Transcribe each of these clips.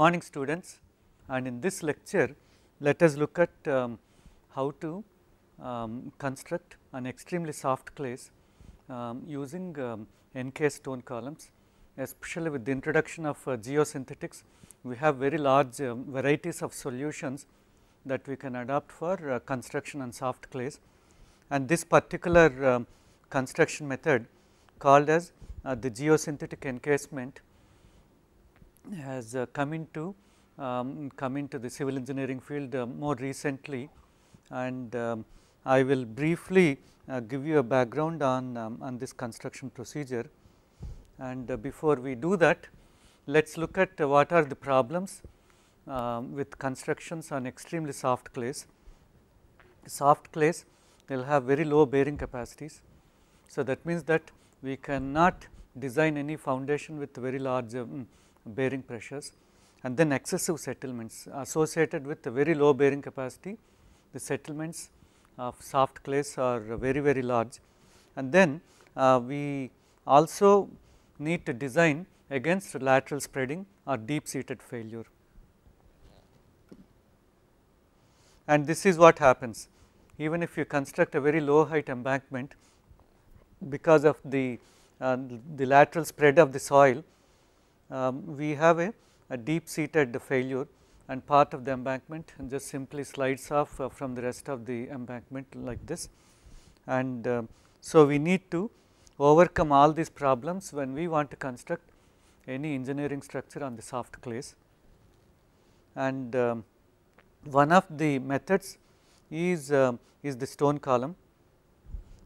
morning students and in this lecture let us look at um, how to um, construct an extremely soft clays um, using um, NK stone columns especially with the introduction of uh, geosynthetics we have very large um, varieties of solutions that we can adopt for uh, construction on soft clays and this particular um, construction method called as uh, the geosynthetic encasement has uh, come into um, come into the civil engineering field uh, more recently and um, I will briefly uh, give you a background on, um, on this construction procedure. And before we do that, let us look at what are the problems um, with constructions on extremely soft clays. Soft clays they will have very low bearing capacities. So, that means that we cannot design any foundation with very large um, bearing pressures and then excessive settlements associated with very low bearing capacity. The settlements of soft clays are very, very large and then uh, we also need to design against lateral spreading or deep seated failure. And this is what happens even if you construct a very low height embankment because of the, uh, the lateral spread of the soil um, we have a, a, deep seated failure and part of the embankment just simply slides off uh, from the rest of the embankment like this. And um, so, we need to overcome all these problems when we want to construct any engineering structure on the soft clays. And um, one of the methods is, uh, is the stone column,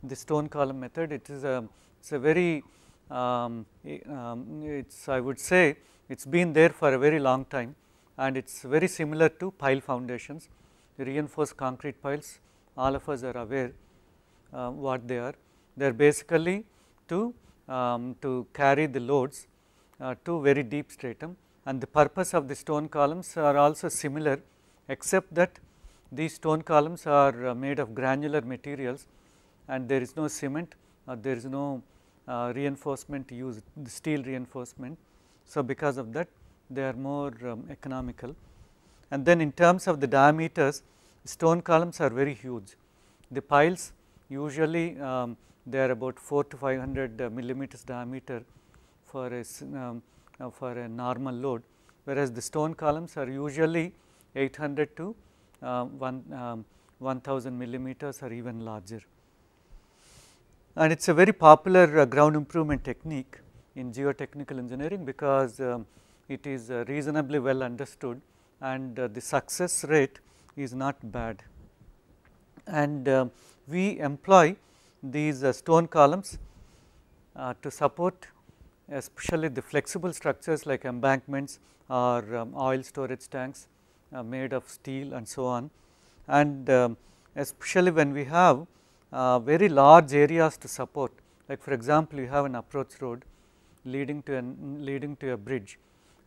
the stone column method it is a, it's a very um, eh, um, it's I would say it's been there for a very long time and it's very similar to pile foundations, reinforced concrete piles all of us are aware uh, what they are. They are basically to, um, to carry the loads uh, to very deep stratum and the purpose of the stone columns are also similar except that these stone columns are uh, made of granular materials and there is no cement, uh, there is no uh, reinforcement used steel reinforcement. So, because of that they are more um, economical and then in terms of the diameters stone columns are very huge. The piles usually um, they are about 4 to 500 uh, millimeters diameter for a, um, uh, for a normal load whereas the stone columns are usually 800 to uh, 1 um, 1000 millimeters or even larger and it is a very popular uh, ground improvement technique in geotechnical engineering because um, it is uh, reasonably well understood and uh, the success rate is not bad. And um, we employ these uh, stone columns uh, to support especially the flexible structures like embankments or um, oil storage tanks uh, made of steel and so on. And um, especially when we have uh, very large areas to support. Like for example, you have an approach road leading to an leading to a bridge,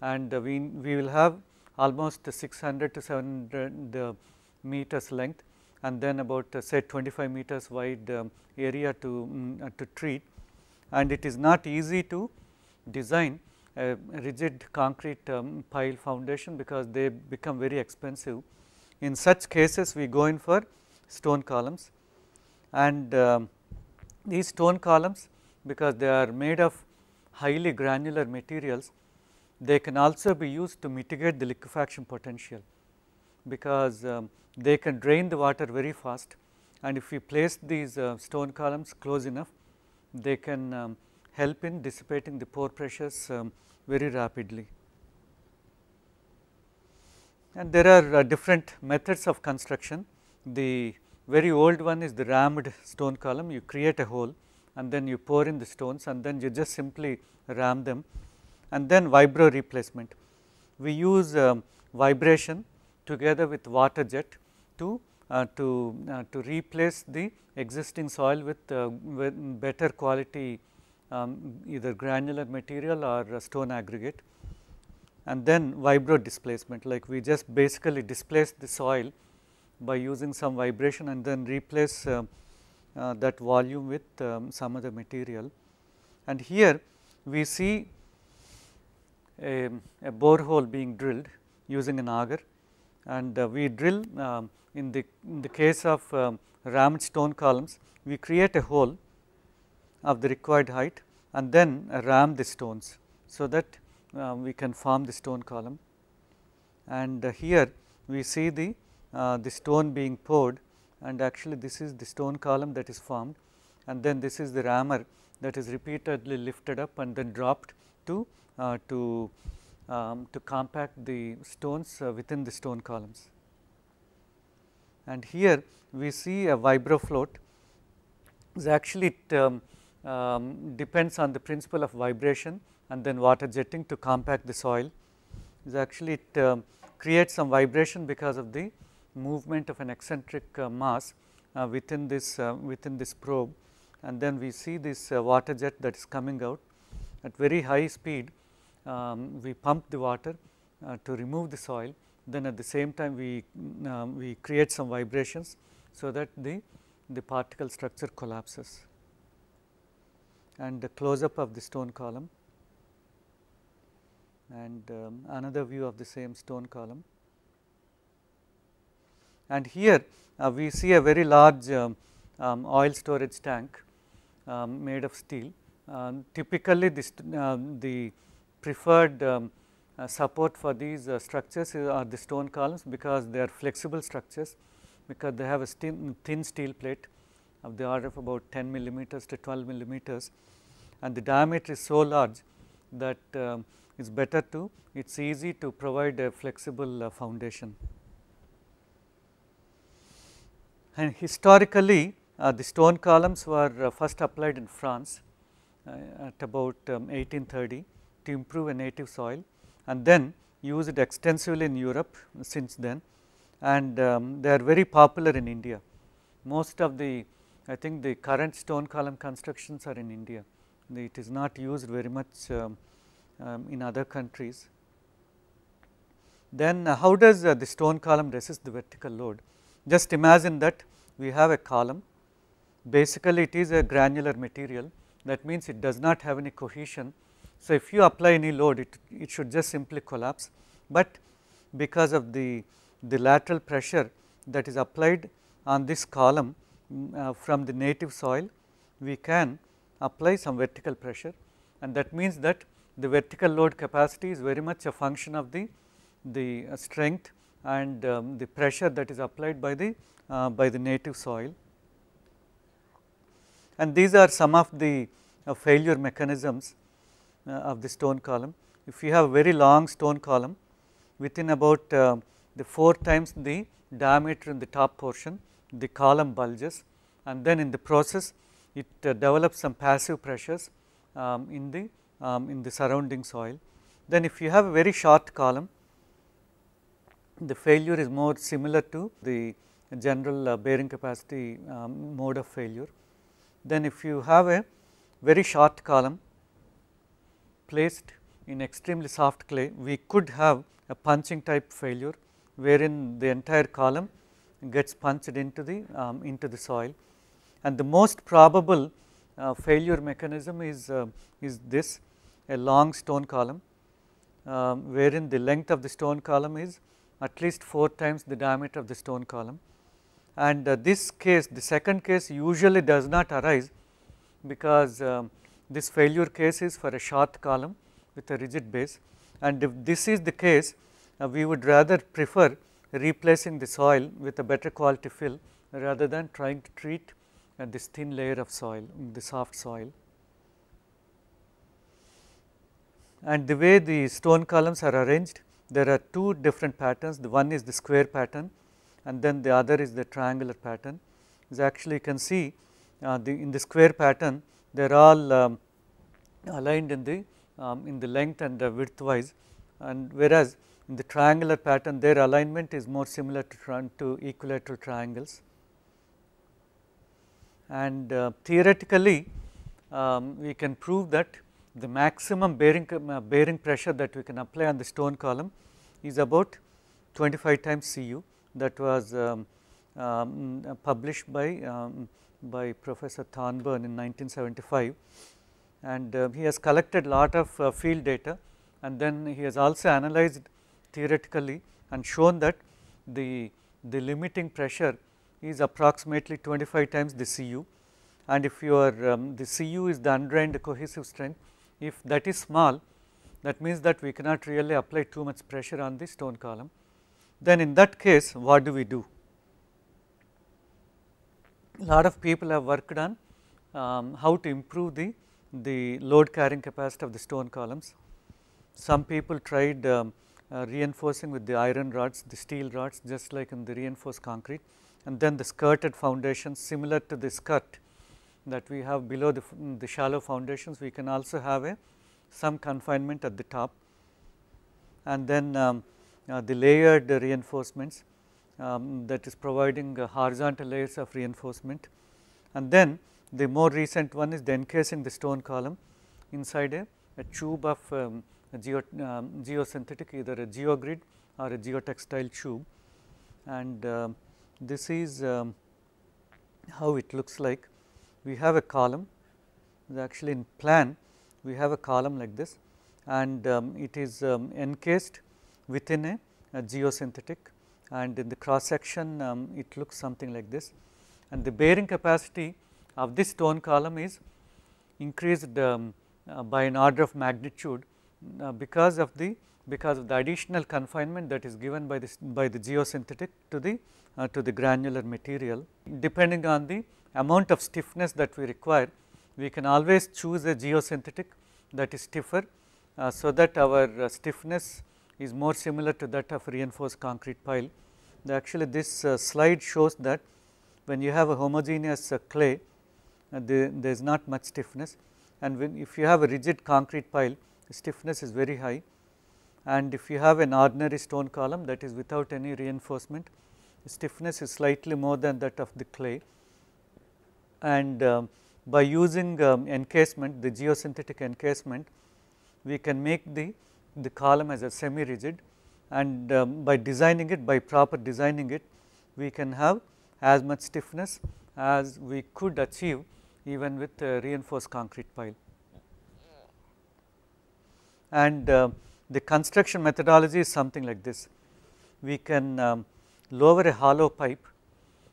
and uh, we we will have almost 600 to 700 uh, meters length, and then about uh, say 25 meters wide um, area to um, to treat, and it is not easy to design a rigid concrete um, pile foundation because they become very expensive. In such cases, we go in for stone columns and um, these stone columns because they are made of highly granular materials, they can also be used to mitigate the liquefaction potential because um, they can drain the water very fast and if we place these uh, stone columns close enough, they can um, help in dissipating the pore pressures um, very rapidly. And there are uh, different methods of construction, the very old one is the rammed stone column, you create a hole and then you pour in the stones and then you just simply ram them and then vibro replacement. We use um, vibration together with water jet to uh, to uh, to replace the existing soil with, uh, with better quality um, either granular material or stone aggregate and then vibro displacement like we just basically displace the soil by using some vibration and then replace uh, uh, that volume with um, some other material. And here we see a, a borehole being drilled using an auger and uh, we drill um, in the in the case of um, rammed stone columns we create a hole of the required height and then uh, ram the stones so that uh, we can form the stone column and uh, here we see the uh, the stone being poured and actually this is the stone column that is formed and then this is the rammer that is repeatedly lifted up and then dropped to uh, to um, to compact the stones uh, within the stone columns. And here we see a vibro float. is actually it um, um, depends on the principle of vibration and then water jetting to compact the soil is actually it um, creates some vibration because of the movement of an eccentric uh, mass uh, within this uh, within this probe and then we see this water jet that is coming out at very high speed um, we pump the water to remove the soil then at the same time we mm, we create some vibrations so that the the particle structure collapses and the close up of the stone column and um, another view of the same stone column and here uh, we see a very large um, um, oil storage tank um, made of steel. Um, typically this, um, the preferred um, uh, support for these uh, structures are the stone columns because they are flexible structures because they have a thin steel plate of the order of about 10 millimeters to 12 millimeters and the diameter is so large that um, it's better to it's easy to provide a flexible uh, foundation. And historically, uh, the stone columns were uh, first applied in France uh, at about um, 1830 to improve a native soil and then used extensively in Europe since then and um, they are very popular in India. Most of the I think the current stone column constructions are in India. It is not used very much um, um in other countries. Then uh, how does uh, the stone column resist the vertical load? Just imagine that we have a column, basically it is a granular material that means it does not have any cohesion. So, if you apply any load it, it should just simply collapse, but because of the, the lateral pressure that is applied on this column mm, uh, from the native soil, we can apply some vertical pressure and that means that the vertical load capacity is very much a function of the, the uh, strength and um, the pressure that is applied by the uh, by the native soil. And these are some of the uh, failure mechanisms uh, of the stone column. If you have very long stone column within about uh, the 4 times the diameter in the top portion the column bulges and then in the process it uh, develops some passive pressures um, in the um, in the surrounding soil. Then if you have a very short column the failure is more similar to the general uh, bearing capacity um, mode of failure. Then if you have a very short column placed in extremely soft clay, we could have a punching type failure wherein the entire column gets punched into the um, into the soil. And the most probable uh, failure mechanism is uh, is this a long stone column um, wherein the length of the stone column is at least 4 times the diameter of the stone column. And uh, this case, the second case usually does not arise because um, this failure case is for a short column with a rigid base. And if this is the case, uh, we would rather prefer replacing the soil with a better quality fill rather than trying to treat uh, this thin layer of soil, the soft soil. And the way the stone columns are arranged, there are two different patterns the one is the square pattern and then the other is the triangular pattern. As actually you can see uh, the in the square pattern they are all um, aligned in the um, in the length and the width wise and whereas in the triangular pattern their alignment is more similar to, to equilateral triangles. And uh, theoretically um, we can prove that the maximum bearing, uh, bearing pressure that we can apply on the stone column is about 25 times Cu that was um, um, published by, um, by Professor Thornburn in 1975 and uh, he has collected lot of uh, field data and then he has also analyzed theoretically and shown that the, the limiting pressure is approximately 25 times the Cu and if your um, the Cu is the undrained cohesive strength if that is small that means that we cannot really apply too much pressure on the stone column. Then in that case what do we do? A lot of people have worked on um, how to improve the, the load carrying capacity of the stone columns. Some people tried um, uh, reinforcing with the iron rods, the steel rods just like in the reinforced concrete and then the skirted foundations similar to the skirt that we have below the, mm, the shallow foundations, we can also have a some confinement at the top and then um, uh, the layered reinforcements um, that is providing uh, horizontal layers of reinforcement. And then the more recent one is the encasing the stone column inside a, a tube of um, a geo, um, geosynthetic either a geogrid or a geotextile tube and uh, this is um, how it looks like we have a column actually in plan we have a column like this and um, it is um, encased within a, a, geosynthetic and in the cross section um, it looks something like this and the bearing capacity of this stone column is increased um, uh, by an order of magnitude uh, because of the because of the additional confinement that is given by this by the geosynthetic to the uh, to the granular material depending on the amount of stiffness that we require, we can always choose a geosynthetic that is stiffer uh, so that our uh, stiffness is more similar to that of reinforced concrete pile. The actually this uh, slide shows that when you have a homogeneous uh, clay uh, the, there is not much stiffness and when if you have a rigid concrete pile the stiffness is very high and if you have an ordinary stone column that is without any reinforcement stiffness is slightly more than that of the clay and um, by using um, encasement the geosynthetic encasement we can make the, the column as a semi rigid and um, by designing it by proper designing it we can have as much stiffness as we could achieve even with reinforced concrete pile. And uh, the construction methodology is something like this. We can um, lower a hollow pipe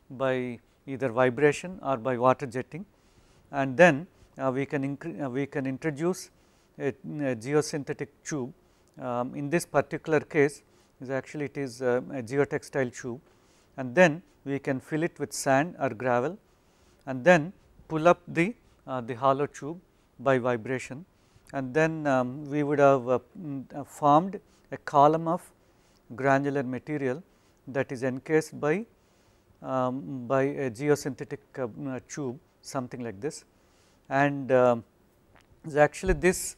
by either vibration or by water jetting and then uh, we can uh, we can introduce a, a geosynthetic tube. Um, in this particular case is actually it is a, um, a geotextile tube and then we can fill it with sand or gravel and then pull up the uh, the hollow tube by vibration and then um, we would have uh, uh, formed a column of granular material that is encased by um, by a geosynthetic uh, uh, tube something like this and uh, actually this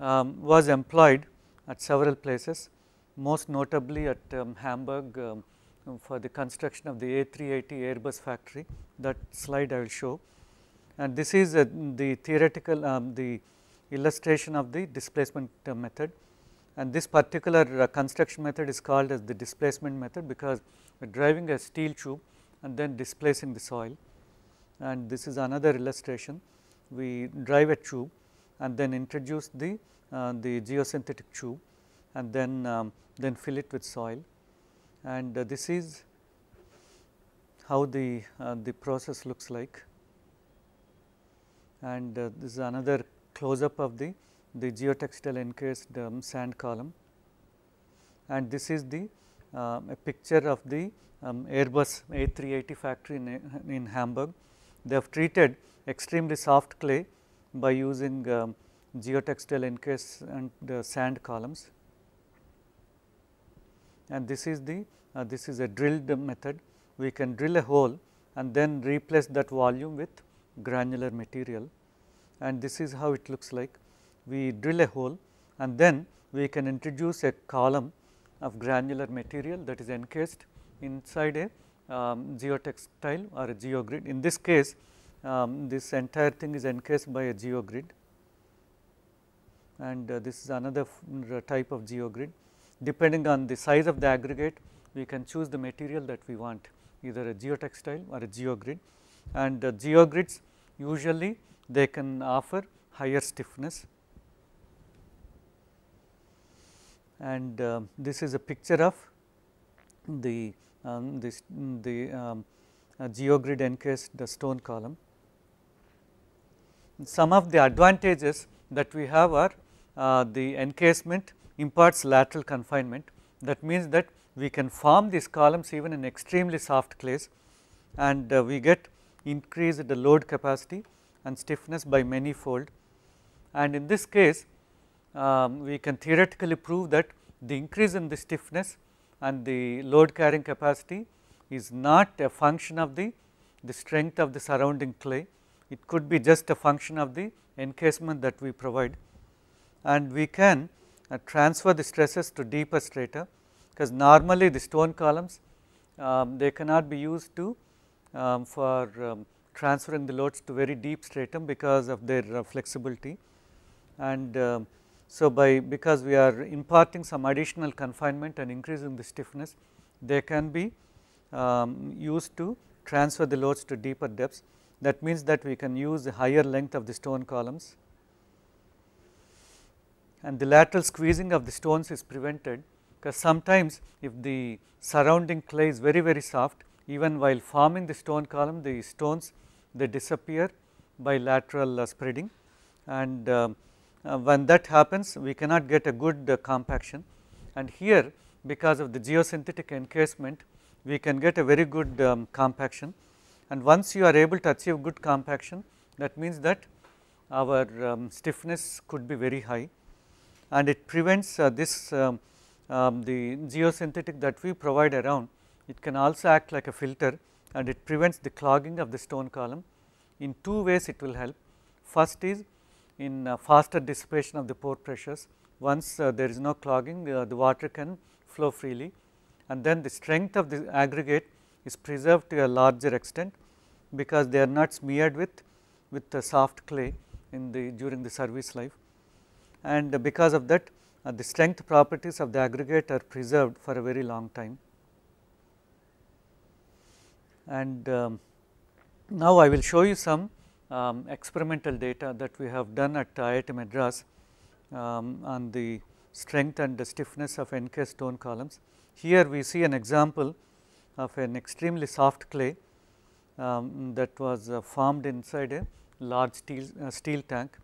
um, was employed at several places most notably at um, Hamburg um, for the construction of the A380 Airbus factory that slide I will show and this is uh, the theoretical um, the illustration of the displacement uh, method and this particular uh, construction method is called as the displacement method because we are driving a steel tube and then displacing the soil and this is another illustration. We drive a tube and then introduce the, uh, the geosynthetic tube and then, um, then fill it with soil and uh, this is how the, uh, the process looks like and uh, this is another close up of the the geotextile encased um, sand column and this is the um, a picture of the um, Airbus A380 factory in, in Hamburg. They have treated extremely soft clay by using um, geotextile encased and uh, sand columns and this is the uh, this is a drilled method we can drill a hole and then replace that volume with granular material and this is how it looks like we drill a hole and then we can introduce a column of granular material that is encased inside a um, geotextile or a geogrid. In this case, um, this entire thing is encased by a geogrid and uh, this is another uh, type of geogrid. Depending on the size of the aggregate, we can choose the material that we want either a geotextile or a geogrid and uh, geogrids usually they can offer higher stiffness and uh, this is a picture of the um, this the um, uh, geogrid encased the stone column. Some of the advantages that we have are uh, the encasement imparts lateral confinement that means that we can form these columns even in extremely soft clays and uh, we get increased the load capacity and stiffness by many fold and in this case um, we can theoretically prove that the increase in the stiffness and the load carrying capacity is not a function of the, the strength of the surrounding clay. It could be just a function of the encasement that we provide and we can uh, transfer the stresses to deeper strata because normally the stone columns um, they cannot be used to um, for um, transferring the loads to very deep stratum because of their uh, flexibility and um, so, by because we are imparting some additional confinement and increasing the stiffness, they can be um, used to transfer the loads to deeper depths. That means that we can use the higher length of the stone columns and the lateral squeezing of the stones is prevented because sometimes if the surrounding clay is very very soft even while forming the stone column the stones they disappear by lateral uh, spreading and uh, uh, when that happens we cannot get a good uh, compaction and here because of the geosynthetic encasement we can get a very good um, compaction and once you are able to achieve good compaction that means that our um, stiffness could be very high and it prevents uh, this um, um the geosynthetic that we provide around it can also act like a filter and it prevents the clogging of the stone column in two ways it will help first is in uh, faster dissipation of the pore pressures. Once uh, there is no clogging, the water can flow freely and then the strength of the aggregate is preserved to a larger extent because they are not smeared with with the soft clay in the during the service life and because of that uh, the strength properties of the aggregate are preserved for a very long time. And um, now I will show you some um, experimental data that we have done at IIT Madras um, on the strength and the stiffness of NK stone columns. Here we see an example of an extremely soft clay um, that was uh, formed inside a large steel, uh, steel tank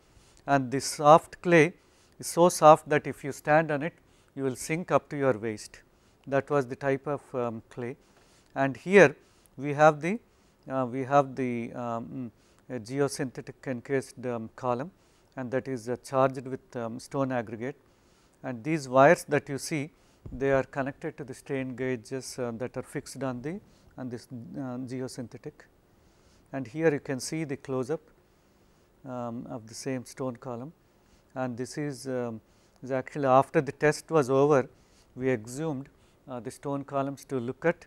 and this soft clay is so soft that if you stand on it you will sink up to your waist that was the type of um, clay and here we have the uh, we have the um, a geosynthetic encased um, column and that is uh, charged with um, stone aggregate. And these wires that you see they are connected to the strain gauges uh, that are fixed on the on this uh, geosynthetic. And here you can see the close up um, of the same stone column and this is, um, is actually after the test was over we exhumed uh, the stone columns to look at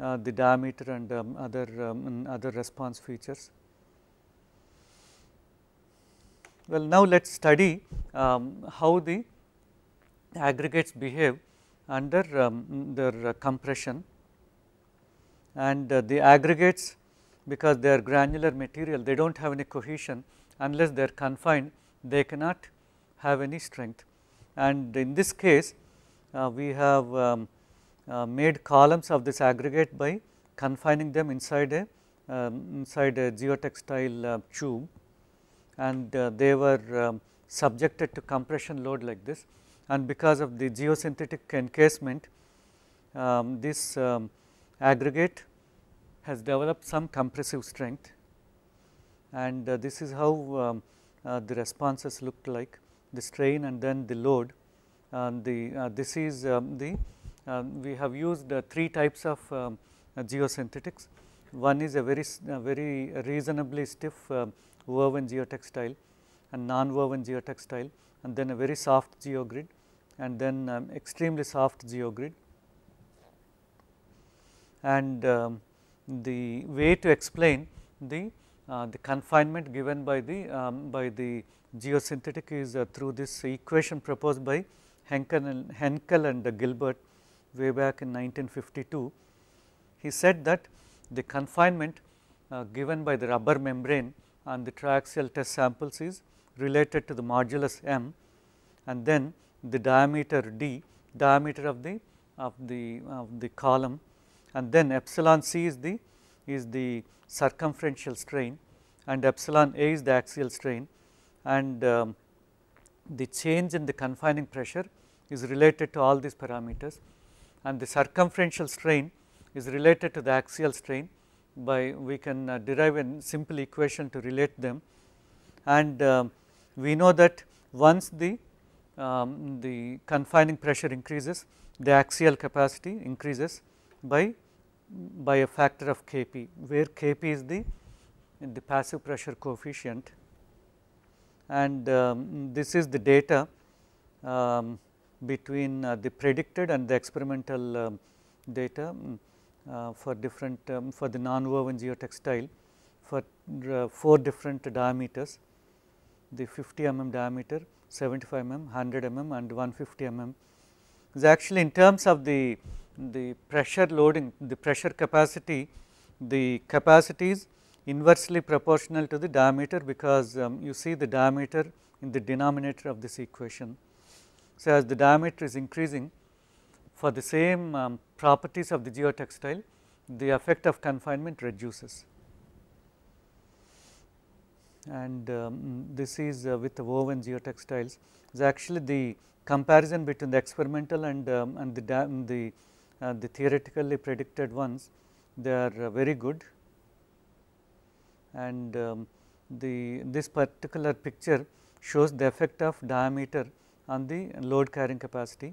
uh, the diameter and um, other um, other response features. Well, now let us study um, how the aggregates behave under um, their uh, compression and uh, the aggregates because they are granular material they do not have any cohesion unless they are confined they cannot have any strength and in this case uh, we have um, uh, made columns of this aggregate by confining them inside a um, inside a geotextile uh, tube and uh, they were um, subjected to compression load like this and because of the geosynthetic encasement um, this um, aggregate has developed some compressive strength and uh, this is how um, uh, the responses looked like the strain and then the load and the uh, this is um, the um, we have used uh, three types of geosynthetics one is a very very reasonably stiff woven geotextile and non-woven geotextile and then a very soft geogrid and then um, extremely soft geogrid. And um, the way to explain the, uh, the confinement given by the, um, by the geosynthetic is uh, through this equation proposed by Henkel and, Henkel and uh, Gilbert way back in 1952. He said that the confinement uh, given by the rubber membrane and the triaxial test samples is related to the modulus m and then the diameter d diameter of the of the of the column and then epsilon c is the is the circumferential strain and epsilon a is the axial strain and um, the change in the confining pressure is related to all these parameters and the circumferential strain is related to the axial strain by we can uh, derive a simple equation to relate them and uh, we know that once the um, the confining pressure increases the axial capacity increases by by a factor of Kp where Kp is the the passive pressure coefficient and um, this is the data um, between uh, the predicted and the experimental um, data uh, for different um, for the non-woven geotextile for uh, four different diameters the 50 mm diameter 75 mm 100 mm and 150 mm is actually in terms of the the pressure loading the pressure capacity the capacity is inversely proportional to the diameter because um, you see the diameter in the denominator of this equation. So, as the diameter is increasing for the same um, properties of the geotextile, the effect of confinement reduces. And um, this is uh, with the woven geotextiles is actually the comparison between the experimental and, um, and the, the, uh, the theoretically predicted ones, they are uh, very good. And um, the, this particular picture shows the effect of diameter on the load carrying capacity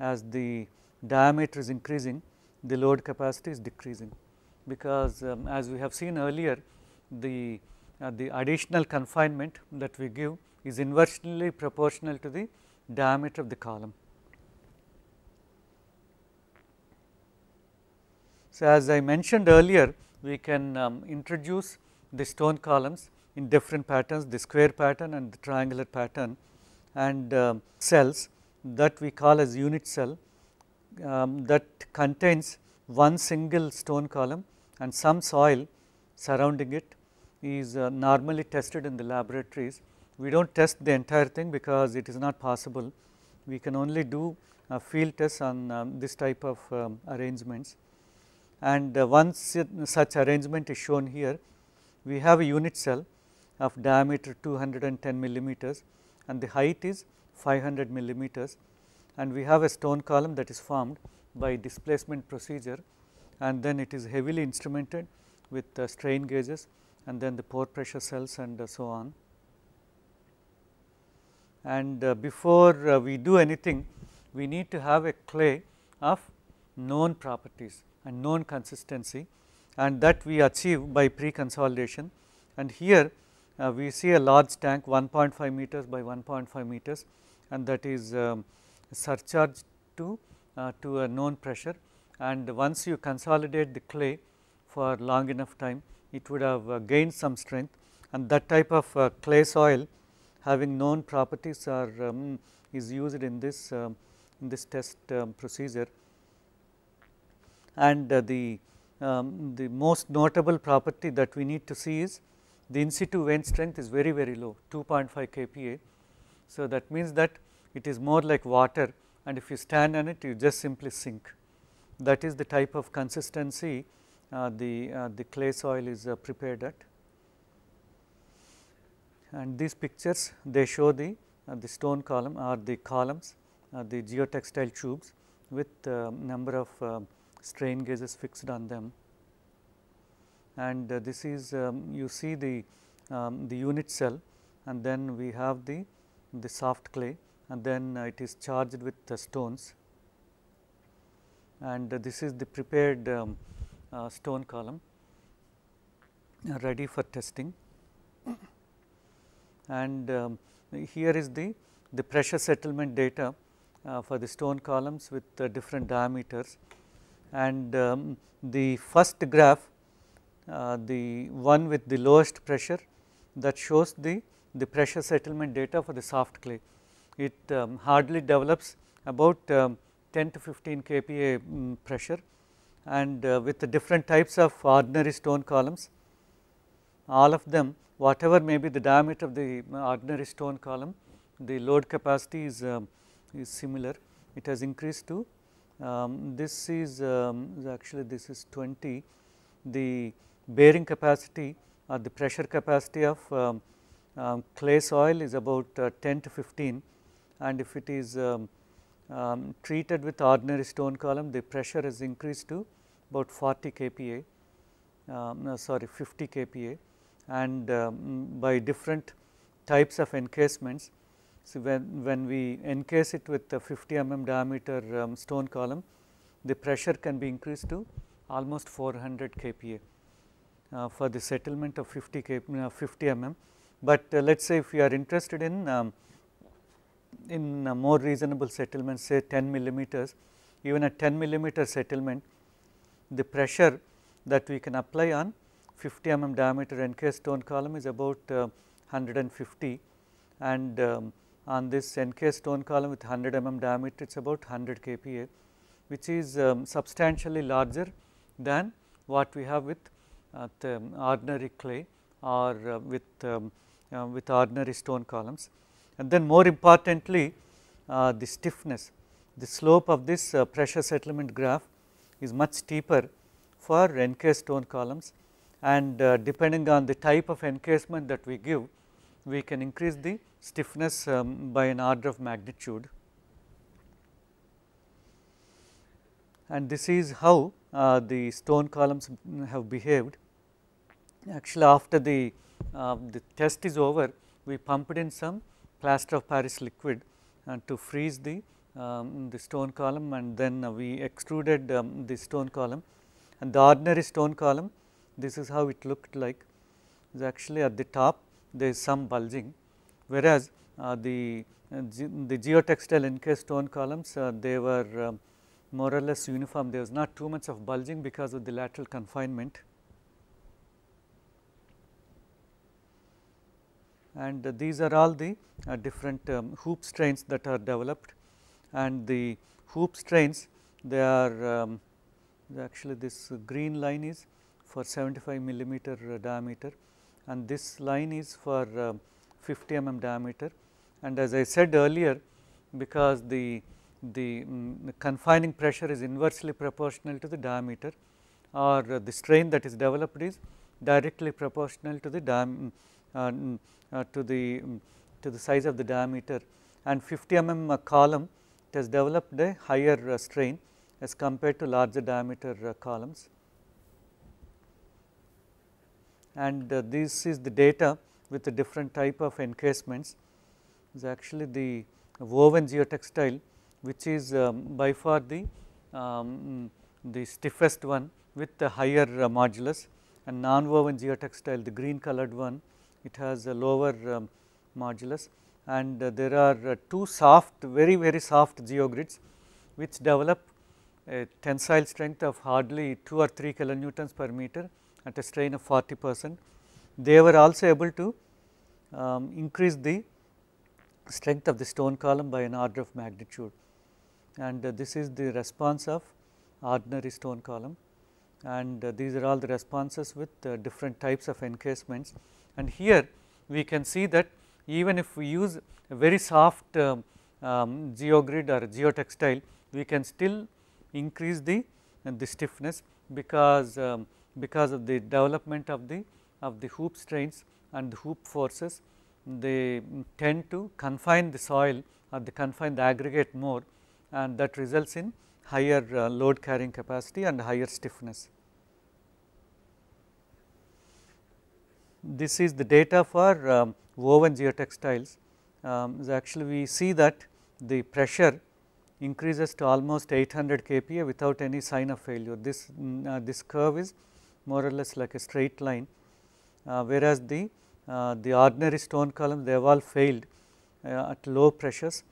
as the diameter is increasing, the load capacity is decreasing because um, as we have seen earlier the, uh, the additional confinement that we give is inversely proportional to the diameter of the column. So, as I mentioned earlier we can um, introduce the stone columns in different patterns the square pattern and the triangular pattern and uh, cells that we call as unit cell um, that contains one single stone column and some soil surrounding it is uh, normally tested in the laboratories. We do not test the entire thing because it is not possible. We can only do a field test on um, this type of um, arrangements. And uh, once it, such arrangement is shown here, we have a unit cell of diameter 210 millimeters and the height is 500 millimeters and we have a stone column that is formed by displacement procedure and then it is heavily instrumented with uh, strain gauges and then the pore pressure cells and uh, so on. And uh, before uh, we do anything, we need to have a clay of known properties and known consistency and that we achieve by pre-consolidation. And here uh, we see a large tank 1.5 meters by 1.5 meters and that is um, surcharge to, uh, to a known pressure and once you consolidate the clay for long enough time it would have uh, gained some strength and that type of uh, clay soil having known properties are um, is used in this um, in this test um, procedure and uh, the um, the most notable property that we need to see is the in situ vein strength is very very low 2.5 kPa. So, that means that it is more like water and if you stand on it you just simply sink. That is the type of consistency uh, the, uh, the clay soil is uh, prepared at. And these pictures they show the, uh, the stone column or the columns, uh, the geotextile tubes with uh, number of strain gauges fixed on them. And this is um, you see the, um, the unit cell and then we have the, the soft clay and then uh, it is charged with stones and this is the prepared um, uh, stone column uh, ready for testing and um, here is the the pressure settlement data uh, for the stone columns with uh, different diameters and um, the first graph uh, the one with the lowest pressure that shows the the pressure settlement data for the soft clay it um, hardly develops about um, 10 to 15 kPa um, pressure and uh, with the different types of ordinary stone columns all of them whatever may be the diameter of the mm, ordinary stone column the load capacity is, um, is similar it has increased to um, this um, is actually this is 20 the bearing capacity or the pressure capacity of clay soil is about uh, 10 to 15 and if it is um, um, treated with ordinary stone column the pressure is increased to about 40 kPa um, no, sorry 50 kPa and um, by different types of encasements. So, when, when we encase it with the 50 mm diameter um, stone column the pressure can be increased to almost 400 kPa uh, for the settlement of 50 uh, 50 mm. But uh, let us say if you are interested in um, in a more reasonable settlement, say 10 millimeters, even a 10 millimeter settlement the pressure that we can apply on 50 mm diameter NK stone column is about uh, 150 and um, on this NK stone column with 100 mm diameter it is about 100 kPa which is um, substantially larger than what we have with uh, ordinary clay or uh, with, um, uh, with ordinary stone columns and then more importantly uh, the stiffness, the slope of this uh, pressure settlement graph is much steeper for NK stone columns and uh, depending on the type of encasement that we give, we can increase the stiffness um, by an order of magnitude. And this is how uh, the stone columns have behaved. Actually, after the, uh, the test is over, we pumped in some plaster of Paris liquid uh, to freeze the, um, the stone column and then uh, we extruded um, the stone column and the ordinary stone column this is how it looked like is actually at the top there is some bulging whereas uh, the uh, the geotextile encased stone columns uh, they were um, more or less uniform there was not too much of bulging because of the lateral confinement. and these are all the uh, different um, hoop strains that are developed and the hoop strains they are um, actually this green line is for 75 millimeter diameter and this line is for uh, 50 mm diameter and as I said earlier because the the um, confining pressure is inversely proportional to the diameter or uh, the strain that is developed is directly proportional to the diameter. Uh, uh, to the mm, to the size of the diameter and 50 mm uh, column it has developed a higher strain as compared to larger diameter columns. And this is the data with the different type of encasements is actually the woven geotextile which is um, by far the, um, mm, the stiffest one with the higher modulus and non-woven geotextile the green colored one it has a lower um, modulus and uh, there are uh, two soft very very soft geogrids which develop a tensile strength of hardly 2 or 3 kilonewtons per meter at a strain of 40 percent. They were also able to um, increase the strength of the stone column by an order of magnitude and uh, this is the response of ordinary stone column and uh, these are all the responses with uh, different types of encasements. And here we can see that even if we use a very soft um, um, geogrid or geotextile, we can still increase the uh, the stiffness because um, because of the development of the of the hoop strains and the hoop forces they tend to confine the soil or they confine the aggregate more and that results in higher uh, load carrying capacity and higher stiffness. this is the data for um, woven geotextiles. Um, actually, we see that the pressure increases to almost 800 kPa without any sign of failure. This, mm, uh, this curve is more or less like a straight line, uh, whereas the, uh, the ordinary stone columns they have all failed uh, at low pressures,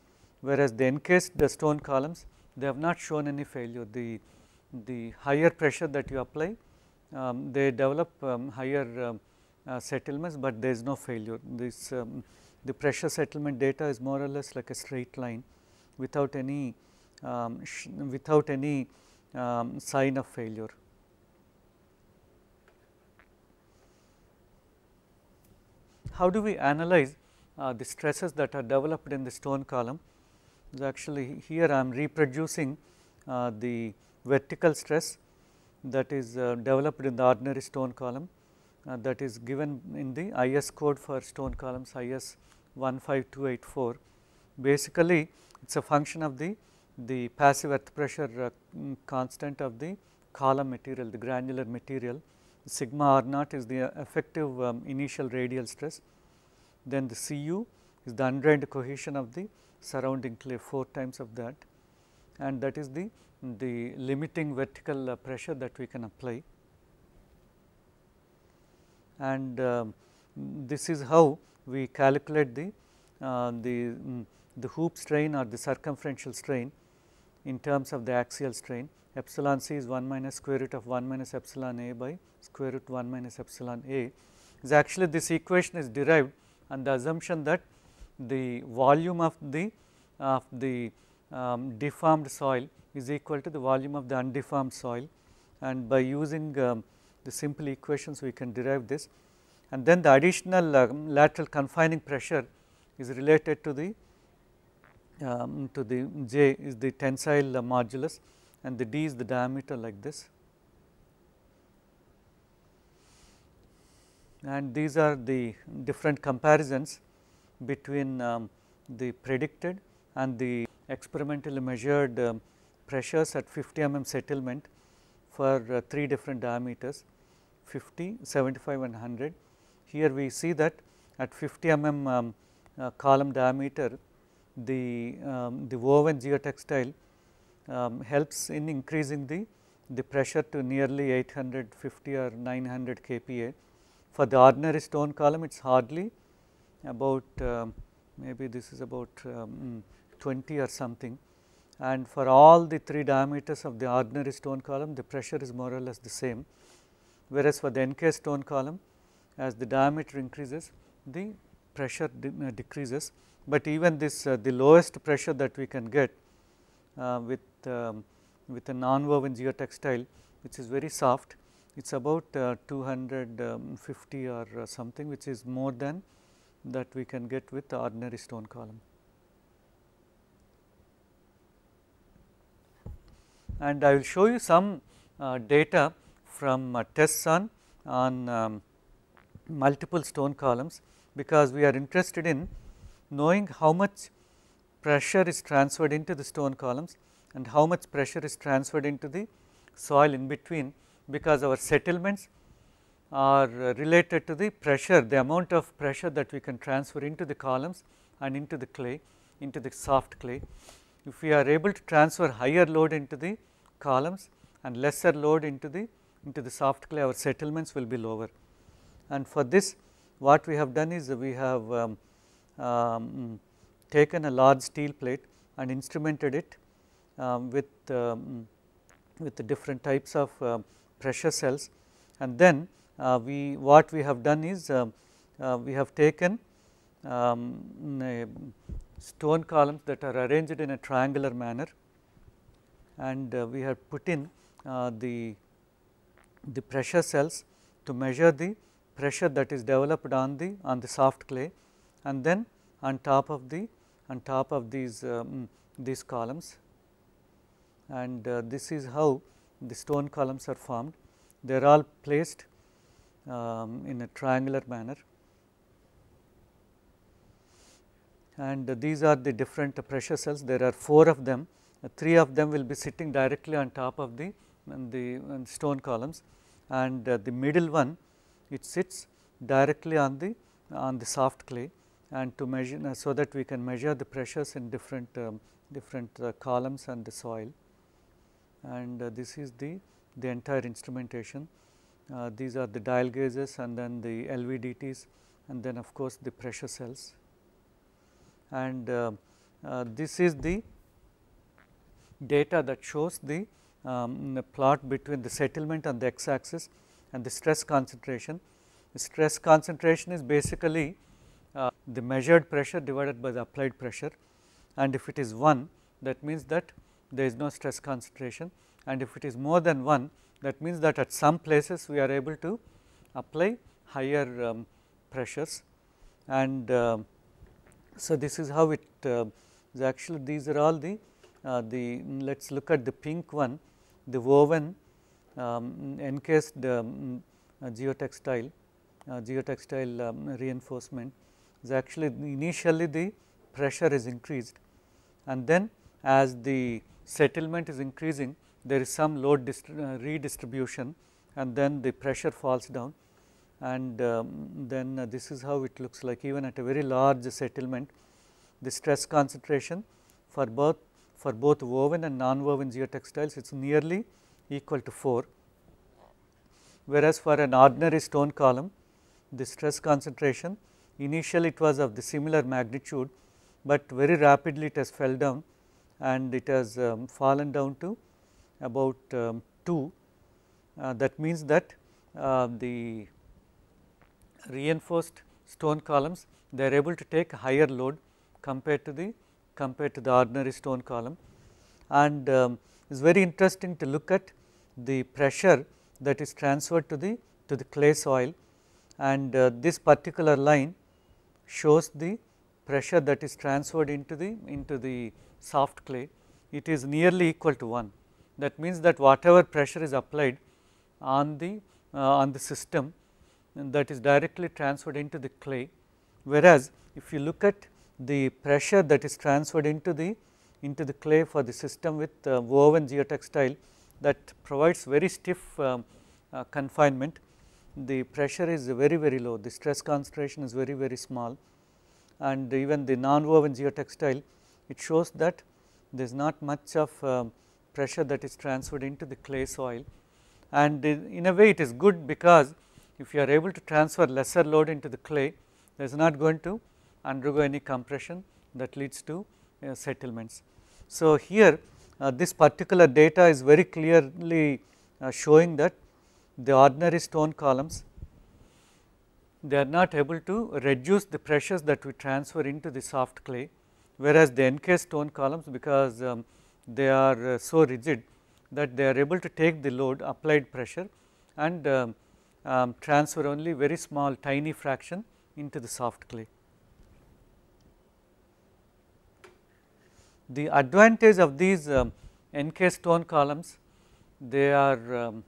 whereas the encased the uh, stone columns they have not shown any failure. The, the higher pressure that you apply um, they develop um, higher um, uh, settlements, but there is no failure. This um, the pressure settlement data is more or less like a straight line without any um, without any um, sign of failure. How do we analyze uh, the stresses that are developed in the stone column? actually here I am reproducing uh, the vertical stress that is uh, developed in the ordinary stone column uh, that is given in the IS code for stone columns IS 15284. Basically, it is a function of the, the passive earth pressure uh, mm, constant of the column material, the granular material. Sigma r naught is the uh, effective um, initial radial stress. Then the Cu is the undrained cohesion of the surrounding clay 4 times of that and that is the, the limiting vertical pressure that we can apply and uh, this is how we calculate the, uh, the, um, the hoop strain or the circumferential strain in terms of the axial strain. Epsilon c is 1 minus square root of 1 minus epsilon a by square root 1 minus epsilon a is actually this equation is derived on the assumption that the volume of the of the um, deformed soil is equal to the volume of the undeformed soil and by using um, the simple equations we can derive this and then the additional um, lateral confining pressure is related to the um, to the J is the tensile uh, modulus and the D is the diameter like this. And these are the different comparisons between um, the predicted and the experimentally measured um, pressures at 50 mm settlement for uh, three different diameters. 50, 75 and 100. Here we see that at 50 mm um, uh, column diameter the, um, the woven geotextile um, helps in increasing the, the pressure to nearly 850 or 900 kPa. For the ordinary stone column it is hardly about um, maybe this is about um, 20 or something and for all the three diameters of the ordinary stone column the pressure is more or less the same whereas for the encased stone column as the diameter increases the pressure de uh, decreases, but even this uh, the lowest pressure that we can get uh, with um, with a non-woven geotextile which is very soft it is about uh, 250 or uh, something which is more than that we can get with the ordinary stone column. And I will show you some uh, data from uh, tests on, on um, multiple stone columns because we are interested in knowing how much pressure is transferred into the stone columns and how much pressure is transferred into the soil in between because our settlements are uh, related to the pressure, the amount of pressure that we can transfer into the columns and into the clay, into the soft clay. If we are able to transfer higher load into the columns and lesser load into the into the soft clay our settlements will be lower. And for this what we have done is we have um, um, taken a large steel plate and instrumented it um, with, um, with the different types of uh, pressure cells. And then uh, we what we have done is um, uh, we have taken stone columns that are arranged in a triangular manner and uh, we have put in uh, the the pressure cells to measure the pressure that is developed on the on the soft clay and then on top of the on top of these um, these columns and uh, this is how the stone columns are formed. They are all placed um, in a triangular manner and uh, these are the different uh, pressure cells. There are 4 of them, 3 of them will be sitting directly on top of the, the um, stone columns and uh, the middle one it sits directly on the on the soft clay and to measure uh, so that we can measure the pressures in different um, different uh, columns and the soil and uh, this is the the entire instrumentation uh, these are the dial gauges and then the LVDTs and then of course the pressure cells and uh, this is the data that shows the um, plot between the settlement on the x axis and the stress concentration. The stress concentration is basically uh, the measured pressure divided by the applied pressure and if it is 1 that means that there is no stress concentration and if it is more than 1 that means that at some places we are able to apply higher um, pressures and uh, so this is how it uh, is actually these are all the uh, the let us look at the pink one the woven um, encased um, uh, geotextile uh, geotextile um, reinforcement is actually initially the pressure is increased and then as the settlement is increasing there is some load redistribution and then the pressure falls down and um, then uh, this is how it looks like even at a very large settlement the stress concentration for both for both woven and non-woven geotextiles it is nearly equal to 4, whereas for an ordinary stone column the stress concentration initially it was of the similar magnitude, but very rapidly it has fell down and it has um, fallen down to about um, 2. Uh, that means that uh, the reinforced stone columns they are able to take higher load compared to the compared to the ordinary stone column and um, it is very interesting to look at the pressure that is transferred to the to the clay soil and uh, this particular line shows the pressure that is transferred into the into the soft clay it is nearly equal to 1 that means that whatever pressure is applied on the uh, on the system that is directly transferred into the clay whereas if you look at the pressure that is transferred into the into the clay for the system with uh, woven geotextile that provides very stiff um, uh, confinement. The pressure is very very low, the stress concentration is very very small and even the non-woven geotextile it shows that there is not much of uh, pressure that is transferred into the clay soil and in a way it is good because if you are able to transfer lesser load into the clay there is not going to undergo any compression that leads to uh, settlements. So, here uh, this particular data is very clearly uh, showing that the ordinary stone columns they are not able to reduce the pressures that we transfer into the soft clay whereas the NK stone columns because um, they are uh, so rigid that they are able to take the load applied pressure and um, um, transfer only very small tiny fraction into the soft clay. The advantage of these um, NK stone columns, they are um,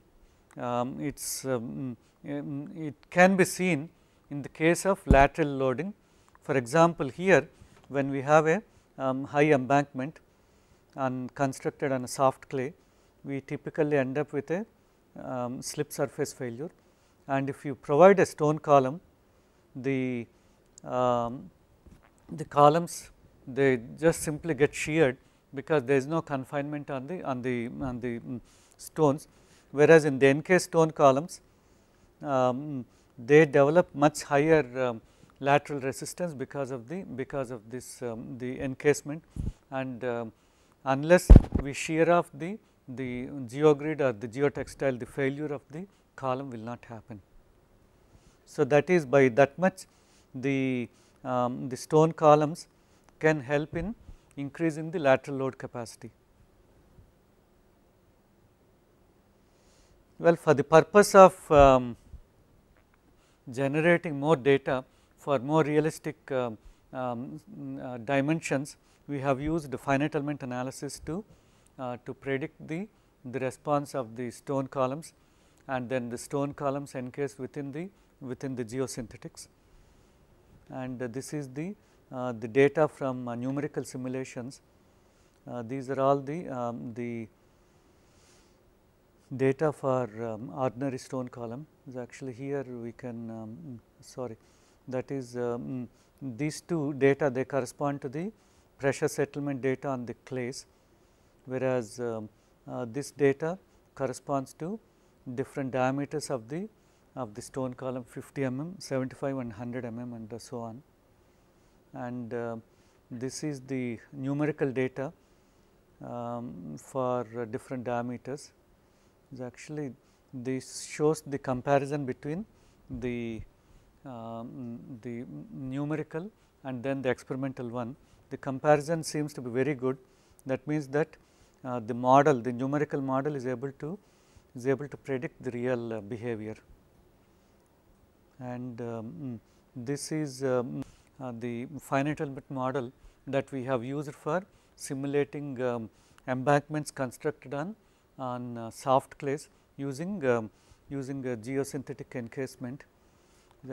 um it's um, um, it can be seen in the case of lateral loading. For example, here when we have a high embankment and constructed on a soft clay, we typically end up with a um, slip surface failure and if you provide a stone column the um, the columns they just simply get sheared because there is no confinement on the on the on the um, stones whereas in the nk stone columns um, they develop much higher um, lateral resistance because of the because of this um, the encasement and um, unless we shear off the the geogrid or the geotextile the failure of the column will not happen. So, that is by that much the um, the stone columns can help in increasing the lateral load capacity. Well, for the purpose of um, generating more data for more realistic um, um, uh, dimensions, we have used finite element analysis to, uh, to predict the, the response of the stone columns and then the stone columns encased within the, within the geosynthetics. And uh, this is the uh, the data from uh, numerical simulations. Uh, these are all the, um, the data for um, ordinary stone column is actually here we can um, sorry that is um, these two data they correspond to the pressure settlement data on the clays whereas um, uh, this data corresponds to different diameters of the of the stone column 50 mm 75 and 100 mm and so on and uh, this is the numerical data um, for uh, different diameters. It's actually this shows the comparison between the um, the numerical and then the experimental one. The comparison seems to be very good. That means that uh, the model, the numerical model is able to is able to predict the real uh, behavior. And um, this is um, uh, the finite element model that we have used for simulating um, embankments constructed on on uh, soft clays using um, using geosynthetic encasement.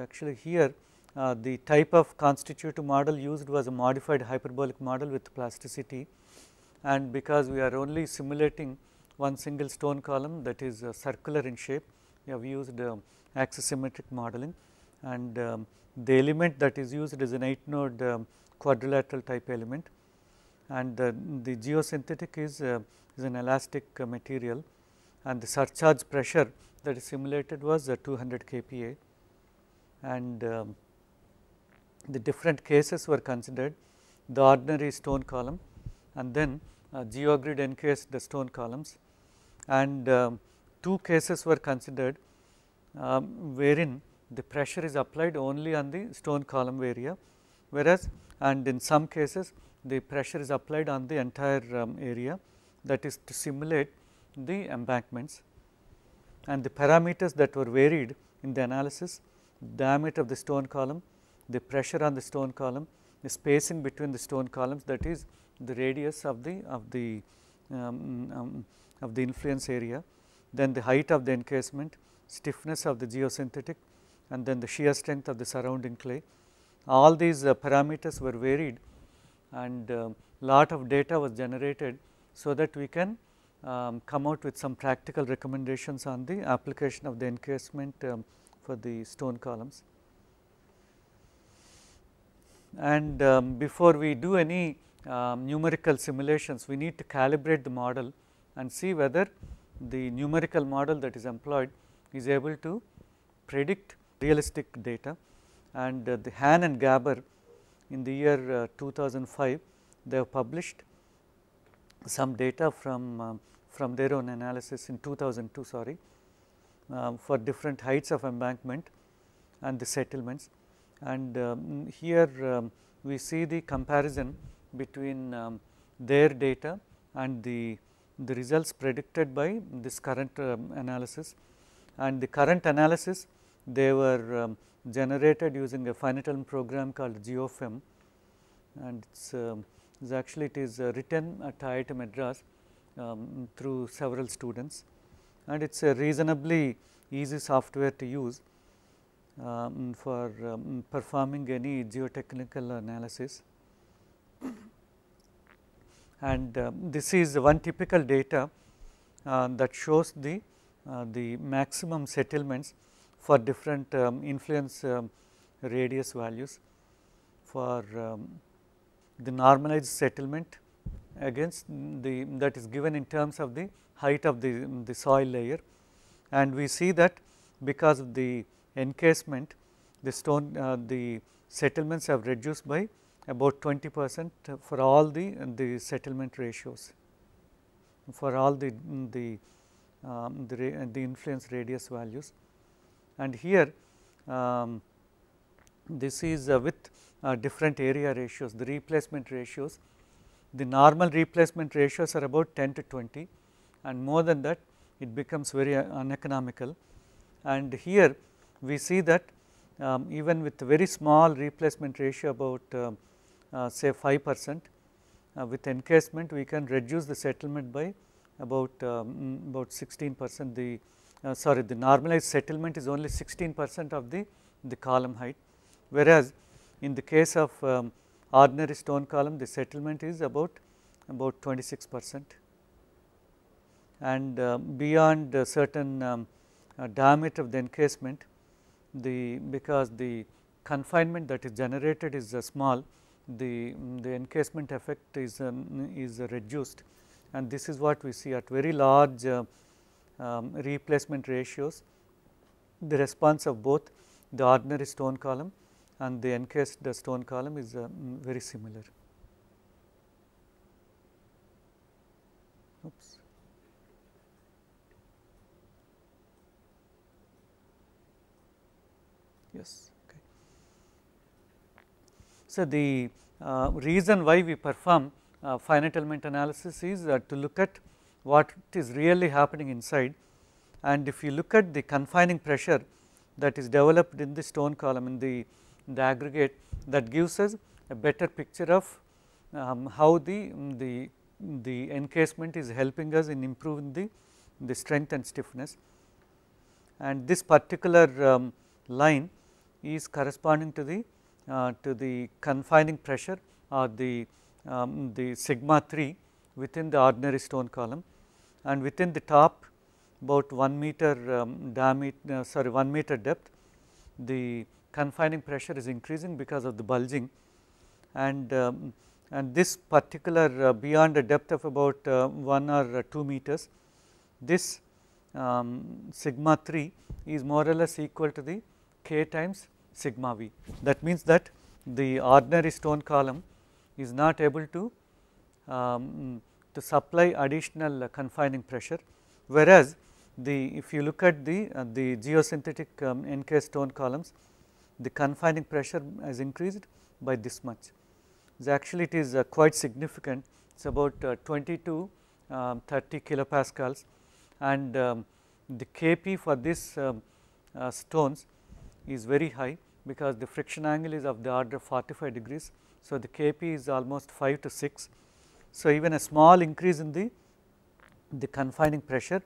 Actually, here uh, the type of constitutive model used was a modified hyperbolic model with plasticity, and because we are only simulating one single stone column that is uh, circular in shape, we have used um, axisymmetric modeling and um, the element that is used is an 8 node um, quadrilateral type element and the, the geosynthetic is, uh, is an elastic uh, material and the surcharge pressure that is simulated was uh, 200 kPa and um, the different cases were considered the ordinary stone column and then uh, geogrid encased the stone columns and um, two cases were considered um, wherein the pressure is applied only on the stone column area whereas and in some cases the pressure is applied on the entire um, area that is to simulate the embankments and the parameters that were varied in the analysis diameter of the stone column, the pressure on the stone column, the spacing between the stone columns that is the radius of the of the um, um, of the influence area, then the height of the encasement, stiffness of the geosynthetic and then the shear strength of the surrounding clay. All these uh, parameters were varied and uh, lot of data was generated so that we can um, come out with some practical recommendations on the application of the encasement um, for the stone columns. And um, before we do any um, numerical simulations, we need to calibrate the model and see whether the numerical model that is employed is able to predict realistic data and uh, the Han and Gaber in the year uh, 2005 they have published some data from uh, from their own analysis in 2002 sorry um, for different heights of embankment and the settlements and um, here um, we see the comparison between um, their data and the the results predicted by this current um, analysis and the current analysis they were um, generated using a finite element program called GeoFEM and it's, um, actually it is uh, written at IIT Madras um, through several students and it's a reasonably easy software to use um, for um, performing any geotechnical analysis. and um, this is one typical data uh, that shows the uh, the maximum settlements for different um, influence um, radius values for um, the normalized settlement against the that is given in terms of the height of the, the soil layer and we see that because of the encasement the stone uh, the settlements have reduced by about 20 percent for all the the settlement ratios for all the the um, the, the influence radius values and here um, this is uh, with uh, different area ratios, the replacement ratios. The normal replacement ratios are about 10 to 20 and more than that it becomes very uh, uneconomical. And here we see that um, even with very small replacement ratio about uh, uh, say 5 percent, uh, with encasement we can reduce the settlement by about um, about 16 percent the uh, sorry the normalized settlement is only 16 percent of the, the column height whereas in the case of um, ordinary stone column the settlement is about about 26 percent and uh, beyond a certain um, uh, diameter of the encasement the because the confinement that is generated is uh, small the, mm, the encasement effect is, um, is reduced and this is what we see at very large uh, um, replacement ratios, the response of both the ordinary stone column and the encased stone column is um, very similar. Oops. Yes. Okay. So, the uh, reason why we perform uh, finite element analysis is uh, to look at what is really happening inside and if you look at the confining pressure that is developed in the stone column in the, in the aggregate that gives us a better picture of um, how the, the, the encasement is helping us in improving the, the strength and stiffness. And this particular um, line is corresponding to the, uh, to the confining pressure or the, um, the sigma 3 within the ordinary stone column and within the top about 1 meter um, diameter uh, sorry 1 meter depth the confining pressure is increasing because of the bulging and um, and this particular uh, beyond a depth of about uh, 1 or uh, 2 meters this um, sigma 3 is more or less equal to the k times sigma v. That means that the ordinary stone column is not able to um, to supply additional confining pressure. Whereas, the if you look at the uh, the geosynthetic um, NK stone columns, the confining pressure has increased by this much. So, actually it is uh, quite significant, it is about uh, 20 to um, 30 kilopascals and um, the Kp for these um, uh, stones is very high because the friction angle is of the order of 45 degrees. So, the Kp is almost 5 to 6 so, even a small increase in the, the confining pressure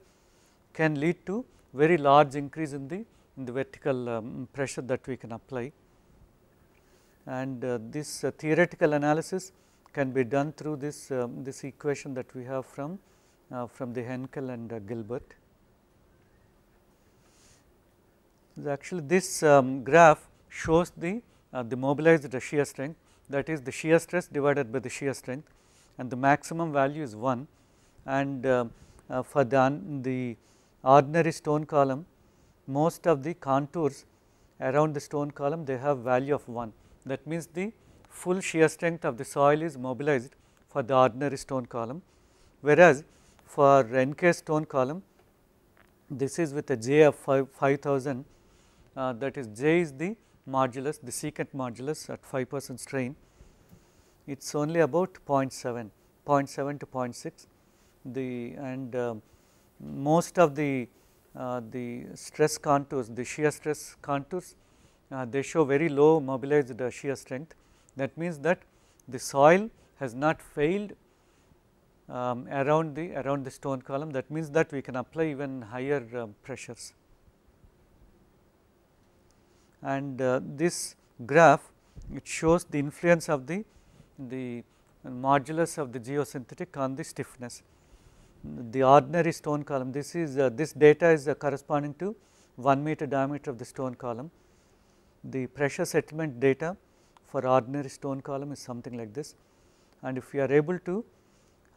can lead to very large increase in the, in the vertical um, pressure that we can apply. And uh, this uh, theoretical analysis can be done through this, um, this equation that we have from, uh, from the Henkel and uh, Gilbert. Actually, this um, graph shows the, uh, the mobilized shear strength that is the shear stress divided by the shear strength and the maximum value is 1 and uh, uh, for the, the ordinary stone column most of the contours around the stone column they have value of 1 that means the full shear strength of the soil is mobilized for the ordinary stone column whereas for NK stone column this is with a J of 5, 5000 uh, that is J is the modulus the secant modulus at 5 percent strain it is only about 0.7, 0.7 to 0.6 the and uh, most of the uh, the stress contours, the shear stress contours uh, they show very low mobilized uh, shear strength. That means that the soil has not failed um, around the around the stone column that means that we can apply even higher um, pressures. And uh, this graph it shows the influence of the the modulus of the geosynthetic on the stiffness. The ordinary stone column, this is uh, this data is uh, corresponding to 1 meter diameter of the stone column. The pressure settlement data for ordinary stone column is something like this and if we are able to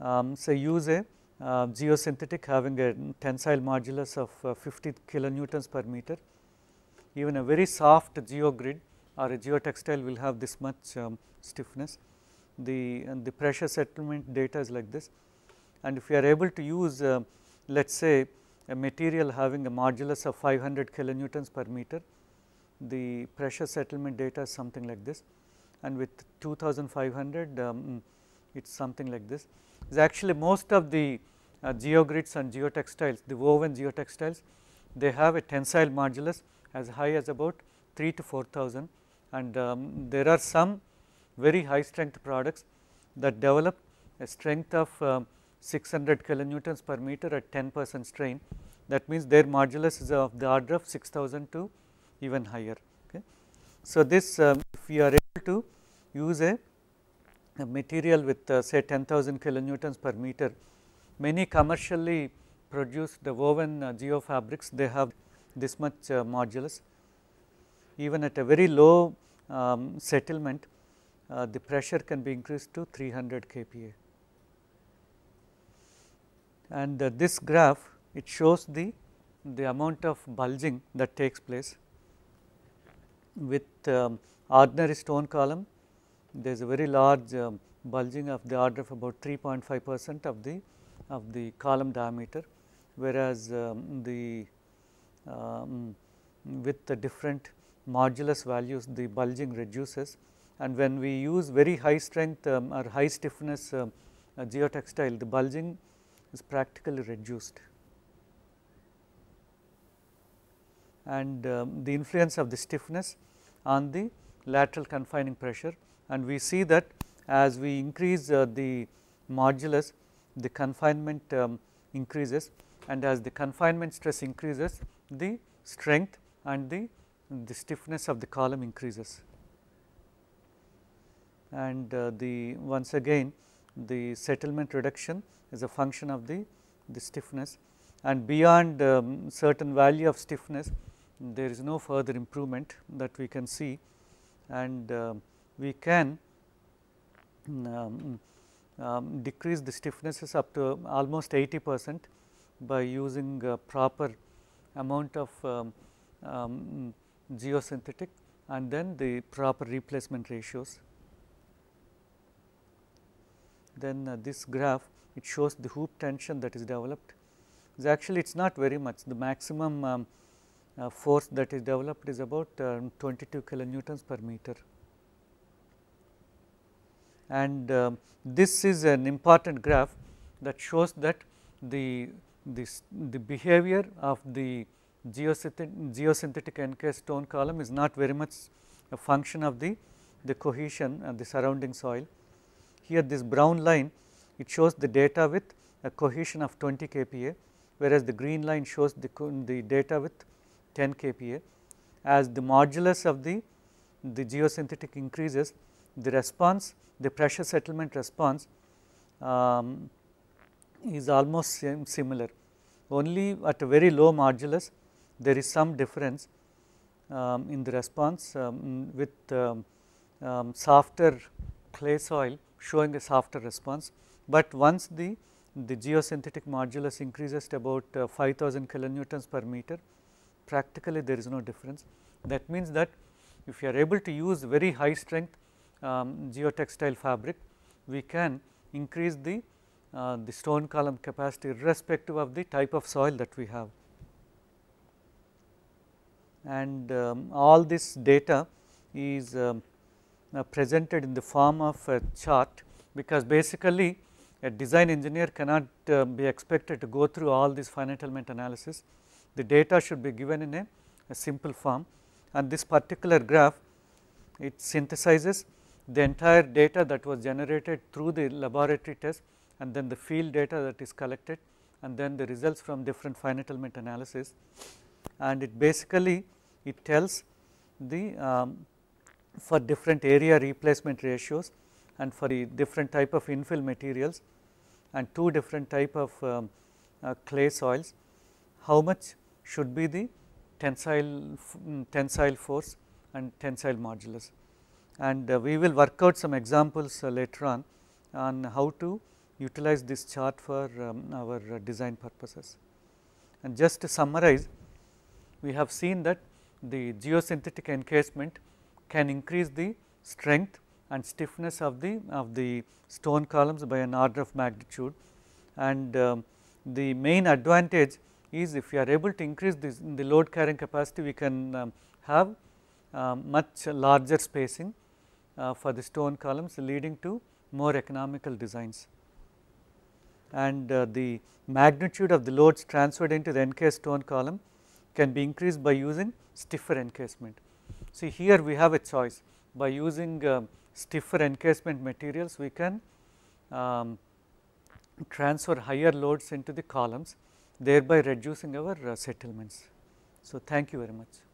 um, say use a uh, geosynthetic having a tensile modulus of uh, 50 kilonewtons per meter, even a very soft geogrid or a geotextile will have this much um, stiffness the, the pressure settlement data is like this. And if we are able to use uh, let us say a material having a modulus of 500 kilonewtons per meter, the pressure settlement data is something like this and with 2500 um, it is something like this. Is actually most of the uh, geogrids and geotextiles, the woven geotextiles, they have a tensile modulus as high as about 3 to 4000 and um, there are some very high strength products that develop a strength of um, 600 kilonewtons per meter at 10 percent strain. That means, their modulus is of the order of 6000 to even higher. Okay. So, this um, if we are able to use a, a material with uh, say 10,000 kilonewtons per meter, many commercially produced the woven uh, geofabrics they have this much uh, modulus. Even at a very low um, settlement uh, the pressure can be increased to 300 kPa. And uh, this graph it shows the, the amount of bulging that takes place with um, ordinary stone column there is a very large um, bulging of the order of about 3.5 percent of the of the column diameter whereas um, the um, with the different modulus values the bulging reduces and when we use very high strength um, or high stiffness um, uh, geotextile the bulging is practically reduced. And um, the influence of the stiffness on the lateral confining pressure and we see that as we increase uh, the modulus the confinement um, increases and as the confinement stress increases the strength and the, the stiffness of the column increases and uh, the once again the settlement reduction is a function of the, the stiffness and beyond um, certain value of stiffness there is no further improvement that we can see and uh, we can um, um, decrease the stiffnesses up to almost 80 percent by using uh, proper amount of um, um, geosynthetic and then the proper replacement ratios then uh, this graph it shows the hoop tension that is developed. actually it is not very much the maximum um, uh, force that is developed is about uh, 22 kilonewtons per meter. And uh, this is an important graph that shows that the, this, the behavior of the geosynthetic, geosynthetic NK stone column is not very much a function of the, the cohesion and uh, the surrounding soil. Here this brown line it shows the data with a cohesion of 20 kPa whereas the green line shows the, the data with 10 kPa. As the modulus of the, the geosynthetic increases the response the pressure settlement response um, is almost same, similar only at a very low modulus there is some difference um, in the response um, with um, um softer clay soil showing a softer response, but once the, the geosynthetic modulus increases to about uh, 5000 kilonewtons per meter, practically there is no difference. That means that if you are able to use very high strength um, geotextile fabric, we can increase the, uh, the stone column capacity irrespective of the type of soil that we have. And um, all this data is um, uh, presented in the form of a chart because basically a design engineer cannot uh, be expected to go through all this finite element analysis. The data should be given in a, a simple form and this particular graph it synthesizes the entire data that was generated through the laboratory test and then the field data that is collected and then the results from different finite element analysis and it basically it tells the um, for different area replacement ratios and for the different type of infill materials and two different type of um, uh, clay soils, how much should be the tensile, mm, tensile force and tensile modulus. And uh, we will work out some examples uh, later on on how to utilize this chart for um, our uh, design purposes. And just to summarize, we have seen that the geosynthetic encasement can increase the strength and stiffness of the of the stone columns by an order of magnitude and um, the main advantage is if we are able to increase this in the load carrying capacity we can um, have uh, much larger spacing uh, for the stone columns leading to more economical designs. And uh, the magnitude of the loads transferred into the encased stone column can be increased by using stiffer encasement. See here we have a choice by using uh, stiffer encasement materials we can um, transfer higher loads into the columns thereby reducing our uh, settlements. So, thank you very much.